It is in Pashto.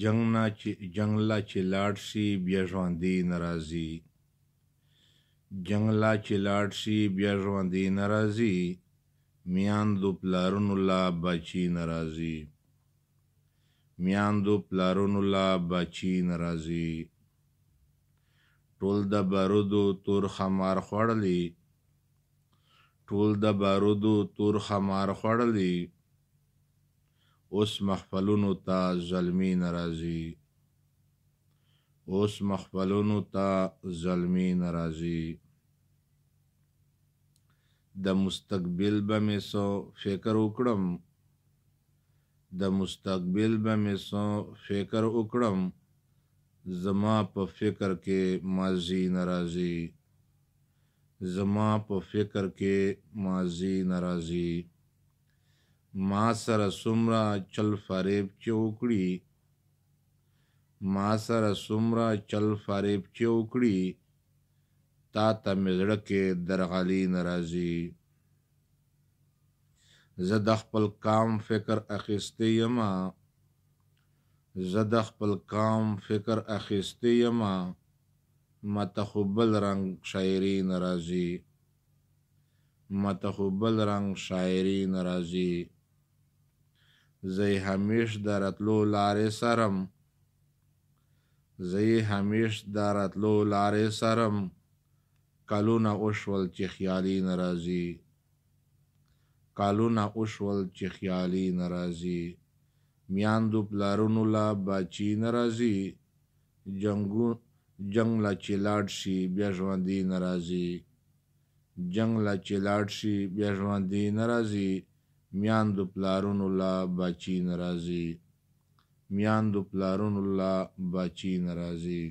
جنګ لا چې لاړ شي بیا ژوندي نه راځي جنګ لا چې لاړ شي بیا ژوندي نه راځي میاندو پلارونو لا بچي نه راځي میاندو پلارونو لا بچي نه راځي ټول د بارودو تور خمار خوړلی ټول د بارودو تور خمار خوړلی اوس مخفلونو ته زلمی ناراضي اوس مخفلونو ته زلمی ناراضي د مستقبل به مې سو فکر وکړم د مستقبل به مې سو فکر وکړم زما په فکر کې ماضی ناراضي زما په فکر کې ماضی ناراضي ما سره څومره چل فریب چې وکړي ما سره څومره چل فریب چې وکړي تا ته مې زړه کې درغلي نه راځي زه د خپل کام فکر اخیستی یمه زه د خپل کام فکر اخیستی یمه ماته خو بل رنګ شاعري نه راځي ماته خو بل رنګ شاعري نه راځي زه همیش د راتلو لارې سرم زه همیش د راتلو لارې سرم کالونه وشول چې خیالي ناراضي کالونه وشول چې خیالي ناراضي میاندو پلارونو لا بچی ناراضي جنگو جنگ لا چې لاړ شي بیا ژوندي ناراضي جنگ لا چې لاړ شي بیا ژوندي ناراضي میاندو پلارونو لا بچی ناراضي میاندو پلارونو لا بچی ناراضي